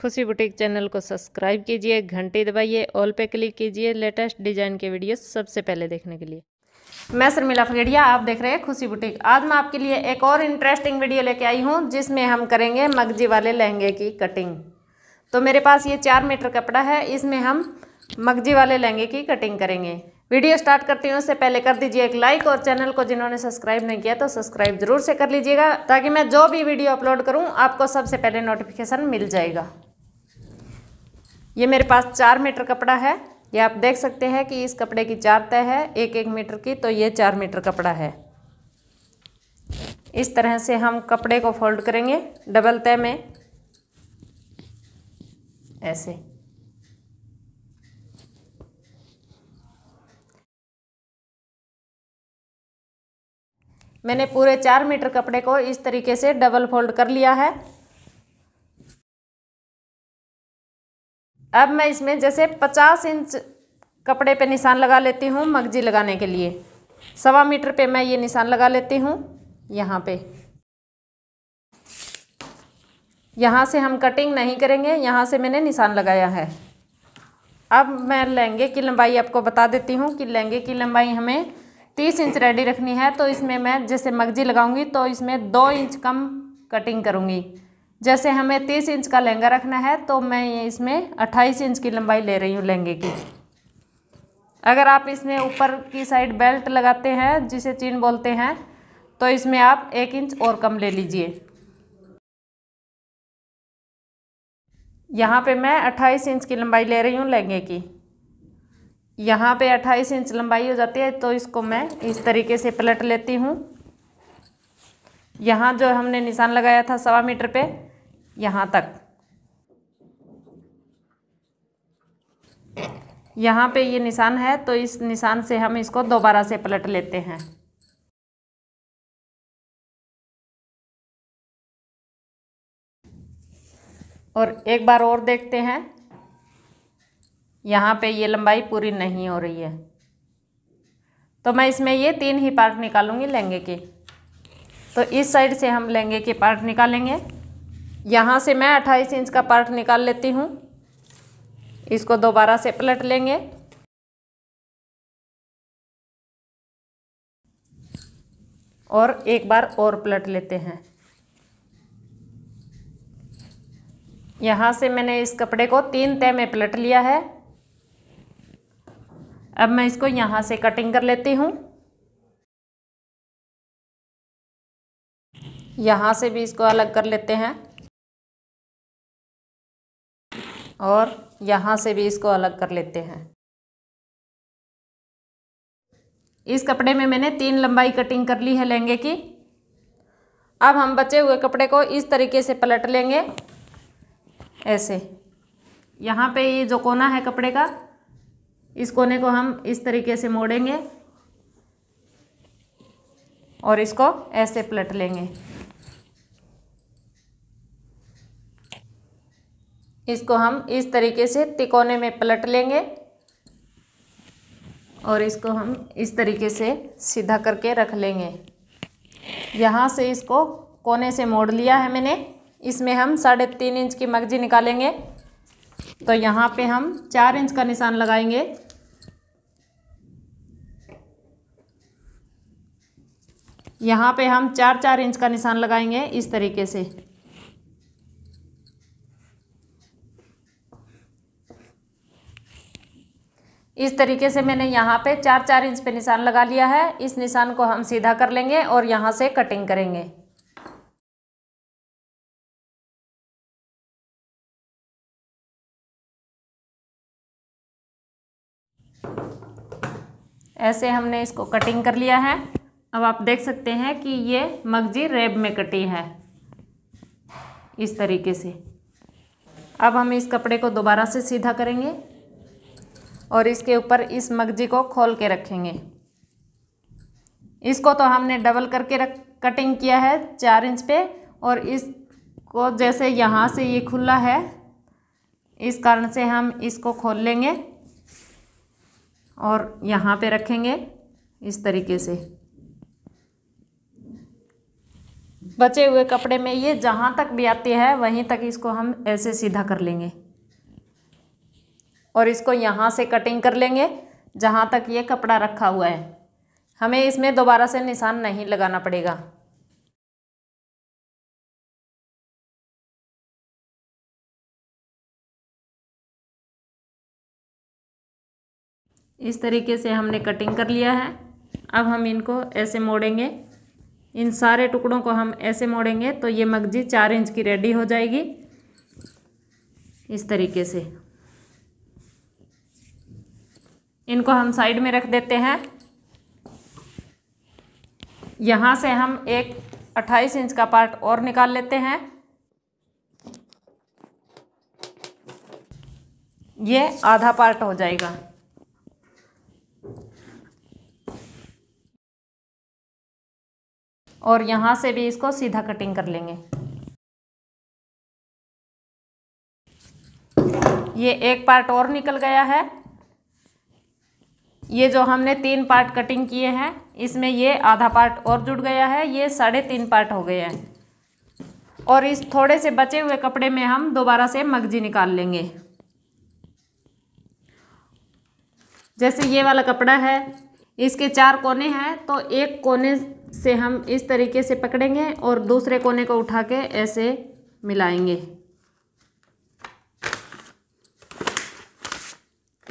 खुशी boutique channel को subscribe कीजिए घंटी दबाइए ऑल पे क्लिक कीजिए लेटेस्ट डिजाइन के वीडियो सबसे पहले देखने के लिए मैं शर्मिला फगेड़िया आप देख रहे हैं खुशी बुटीक आज मैं आपके लिए एक और इंटरेस्टिंग वीडियो लेके आई हूँ जिसमें हम करेंगे मगजी वाले लहंगे की कटिंग तो मेरे पास ये चार मीटर कपड़ा है इसमें हम मगजी वाले लहंगे की कटिंग करेंगे वीडियो स्टार्ट करती हूँ उससे पहले कर दीजिए एक लाइक और चैनल को जिन्होंने सब्सक्राइब नहीं किया तो सब्सक्राइब जरूर से कर लीजिएगा ताकि मैं जो भी वीडियो अपलोड करूँ आपको सबसे पहले नोटिफिकेशन मिल जाएगा ये मेरे पास चार मीटर कपड़ा है ये आप देख सकते हैं कि इस कपड़े की चार तय है एक एक मीटर की तो ये चार मीटर कपड़ा है इस तरह से हम कपड़े को फोल्ड करेंगे डबल तय में ऐसे मैंने पूरे चार मीटर कपड़े को इस तरीके से डबल फोल्ड कर लिया है अब मैं इसमें जैसे पचास इंच कपड़े पे निशान लगा लेती हूँ मगजी लगाने के लिए सवा मीटर पे मैं ये निशान लगा लेती हूँ यहाँ पे यहाँ से हम कटिंग नहीं करेंगे यहाँ से मैंने निशान लगाया है अब मैं लहंगे की लंबाई आपको बता देती हूँ कि लहंगे की लंबाई हमें तीस इंच रेडी रखनी है तो इसमें मैं जैसे मगजी लगाऊंगी तो इसमें दो इंच कम कटिंग करूँगी जैसे हमें तीस इंच का लहंगा रखना है तो मैं ये इसमें अट्ठाईस इंच की लंबाई ले रही हूँ लहंगे की अगर आप इसमें ऊपर की साइड बेल्ट लगाते हैं जिसे चीन बोलते हैं तो इसमें आप एक इंच और कम ले लीजिए यहाँ पे मैं 28 इंच की लंबाई ले रही हूँ लहंगे की यहाँ पे 28 इंच लंबाई हो जाती है तो इसको मैं इस तरीके से पलट लेती हूँ यहाँ जो हमने निशान लगाया था सवा मीटर पे यहाँ तक यहाँ पे ये निशान है तो इस निशान से हम इसको दोबारा से पलट लेते हैं और एक बार और देखते हैं यहाँ पे ये लंबाई पूरी नहीं हो रही है तो मैं इसमें ये तीन ही पार्ट निकालूंगी लहंगे के तो इस साइड से हम लहंगे के पार्ट निकालेंगे यहाँ से मैं अट्ठाईस इंच का पार्ट निकाल लेती हूँ इसको दोबारा से पलट लेंगे और एक बार और पलट लेते हैं यहाँ से मैंने इस कपड़े को तीन तय में पलट लिया है अब मैं इसको यहाँ से कटिंग कर लेती हूँ यहाँ से भी इसको अलग कर लेते हैं और यहाँ से भी इसको अलग कर लेते हैं इस कपड़े में मैंने तीन लंबाई कटिंग कर ली है लहंगे की अब हम बचे हुए कपड़े को इस तरीके से पलट लेंगे ऐसे यहाँ पे ये जो कोना है कपड़े का इस कोने को हम इस तरीके से मोड़ेंगे और इसको ऐसे पलट लेंगे इसको हम इस तरीके से तिकोने में पलट लेंगे और इसको हम इस तरीके से सीधा करके रख लेंगे यहाँ से इसको कोने से मोड़ लिया है मैंने इसमें हम साढ़े तीन इंच की मगजी निकालेंगे तो यहाँ पे हम चार इंच का निशान लगाएंगे यहाँ पे हम चार चार इंच का निशान लगाएंगे इस तरीके से इस तरीके से मैंने यहाँ पे चार चार इंच पे निशान लगा लिया है इस निशान को हम सीधा कर लेंगे और यहाँ से कटिंग करेंगे ऐसे हमने इसको कटिंग कर लिया है अब आप देख सकते हैं कि ये मगजी रेब में कटी है इस तरीके से अब हम इस कपड़े को दोबारा से सीधा करेंगे और इसके ऊपर इस मगजी को खोल के रखेंगे इसको तो हमने डबल करके रख कटिंग किया है चार इंच पे और इसको जैसे यहाँ से ये खुला है इस कारण से हम इसको खोल लेंगे और यहाँ पे रखेंगे इस तरीके से बचे हुए कपड़े में ये जहाँ तक भी आती है वहीं तक इसको हम ऐसे सीधा कर लेंगे और इसको यहाँ से कटिंग कर लेंगे जहाँ तक ये कपड़ा रखा हुआ है हमें इसमें दोबारा से निशान नहीं लगाना पड़ेगा इस तरीके से हमने कटिंग कर लिया है अब हम इनको ऐसे मोड़ेंगे इन सारे टुकड़ों को हम ऐसे मोड़ेंगे तो ये मगजी चार इंच की रेडी हो जाएगी इस तरीके से इनको हम साइड में रख देते हैं यहाँ से हम एक 28 इंच का पार्ट और निकाल लेते हैं ये आधा पार्ट हो जाएगा और यहाँ से भी इसको सीधा कटिंग कर लेंगे ये एक पार्ट और निकल गया है ये जो हमने तीन पार्ट कटिंग किए हैं इसमें ये आधा पार्ट और जुड़ गया है ये साढ़े तीन पार्ट हो गए हैं और इस थोड़े से बचे हुए कपड़े में हम दोबारा से मगजी निकाल लेंगे जैसे ये वाला कपड़ा है इसके चार कोने हैं तो एक कोने से हम इस तरीके से पकड़ेंगे और दूसरे कोने को उठा के ऐसे मिलाएंगे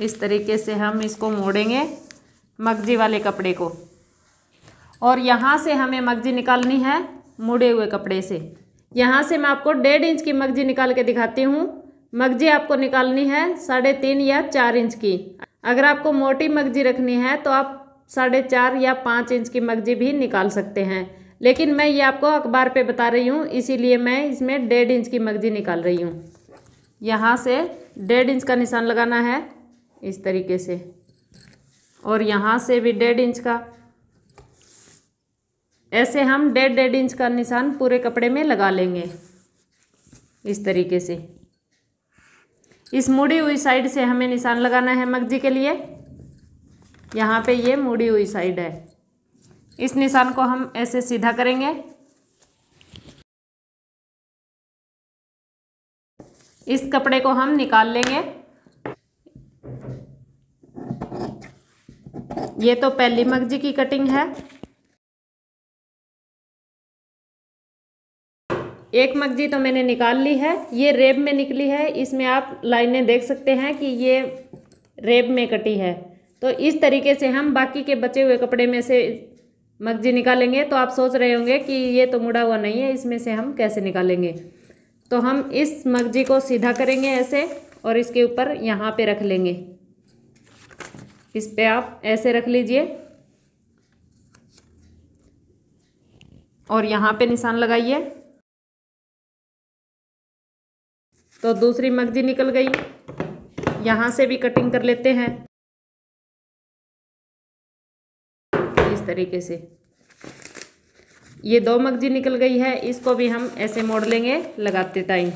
इस तरीके से हम इसको मोड़ेंगे मगजी वाले कपड़े को और यहाँ से हमें मगजी निकालनी है मुड़े हुए कपड़े से यहाँ से मैं आपको डेढ़ इंच की मगजी निकाल के दिखाती हूँ मगजी आपको निकालनी है साढ़े तीन या चार इंच की अगर आपको मोटी मगजी रखनी है तो आप साढ़े चार या पाँच इंच की मगजी भी निकाल सकते हैं लेकिन मैं ये आपको अखबार पे बता रही हूँ इसीलिए मैं इसमें डेढ़ इंच की मगजी निकाल रही हूँ यहाँ से डेढ़ इंच का निशान लगाना है इस तरीके से और यहाँ से भी डेढ़ इंच का ऐसे हम डेढ़ डेढ़ इंच का निशान पूरे कपड़े में लगा लेंगे इस तरीके से इस मुड़ी हुई साइड से हमें निशान लगाना है मगजी के लिए यहाँ पे ये मुड़ी हुई साइड है इस निशान को हम ऐसे सीधा करेंगे इस कपड़े को हम निकाल लेंगे ये तो पहली मगजी की कटिंग है एक मगजी तो मैंने निकाल ली है ये रेब में निकली है इसमें आप लाइनें देख सकते हैं कि ये रेब में कटी है तो इस तरीके से हम बाकी के बचे हुए कपड़े में से मगजी निकालेंगे तो आप सोच रहे होंगे कि ये तो मुड़ा हुआ नहीं है इसमें से हम कैसे निकालेंगे तो हम इस मगजी को सीधा करेंगे ऐसे और इसके ऊपर यहाँ पे रख लेंगे इस पर आप ऐसे रख लीजिए और यहाँ पे निशान लगाइए तो दूसरी मगजी निकल गई यहाँ से भी कटिंग कर लेते हैं इस तरीके से ये दो मगजी निकल गई है इसको भी हम ऐसे मोड़ लेंगे लगाते टाइम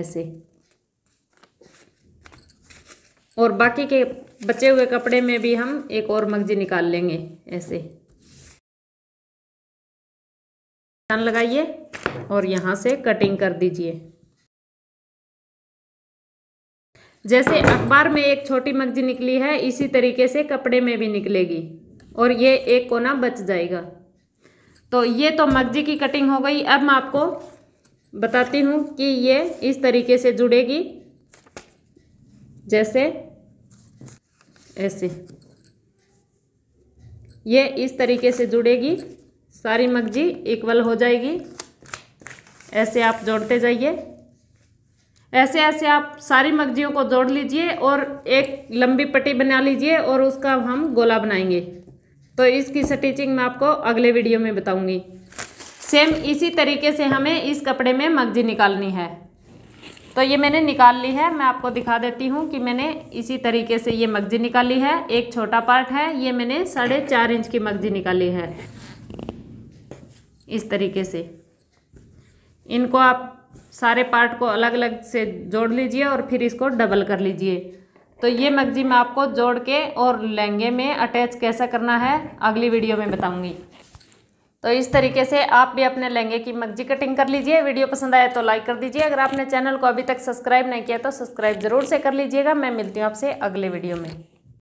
ऐसे और बाकी के बचे हुए कपड़े में भी हम एक और मगजी निकाल लेंगे ऐसे लगाइए और यहाँ से कटिंग कर दीजिए जैसे अखबार में एक छोटी मगजी निकली है इसी तरीके से कपड़े में भी निकलेगी और ये एक कोना बच जाएगा तो ये तो मगजी की कटिंग हो गई अब मैं आपको बताती हूँ कि ये इस तरीके से जुड़ेगी जैसे ऐसे ये इस तरीके से जुड़ेगी सारी मगजी इक्वल हो जाएगी ऐसे आप जोड़ते जाइए ऐसे ऐसे आप सारी मगजियों को जोड़ लीजिए और एक लंबी पट्टी बना लीजिए और उसका हम गोला बनाएंगे तो इसकी स्टिचिंग मैं आपको अगले वीडियो में बताऊंगी सेम इसी तरीके से हमें इस कपड़े में मगजी निकालनी है तो ये मैंने निकाल ली है मैं आपको दिखा देती हूँ कि मैंने इसी तरीके से ये मगजी निकाली है एक छोटा पार्ट है ये मैंने साढ़े चार इंच की मगजी निकाली है इस तरीके से इनको आप सारे पार्ट को अलग अलग से जोड़ लीजिए और फिर इसको डबल कर लीजिए तो ये मगजी मैं आपको जोड़ के और लहंगे में अटैच कैसा करना है अगली वीडियो में बताऊँगी तो इस तरीके से आप भी अपने लहंगे की मगजी कटिंग कर लीजिए वीडियो पसंद आया तो लाइक कर दीजिए अगर आपने चैनल को अभी तक सब्सक्राइब नहीं किया तो सब्सक्राइब जरूर से कर लीजिएगा मैं मिलती हूँ आपसे अगले वीडियो में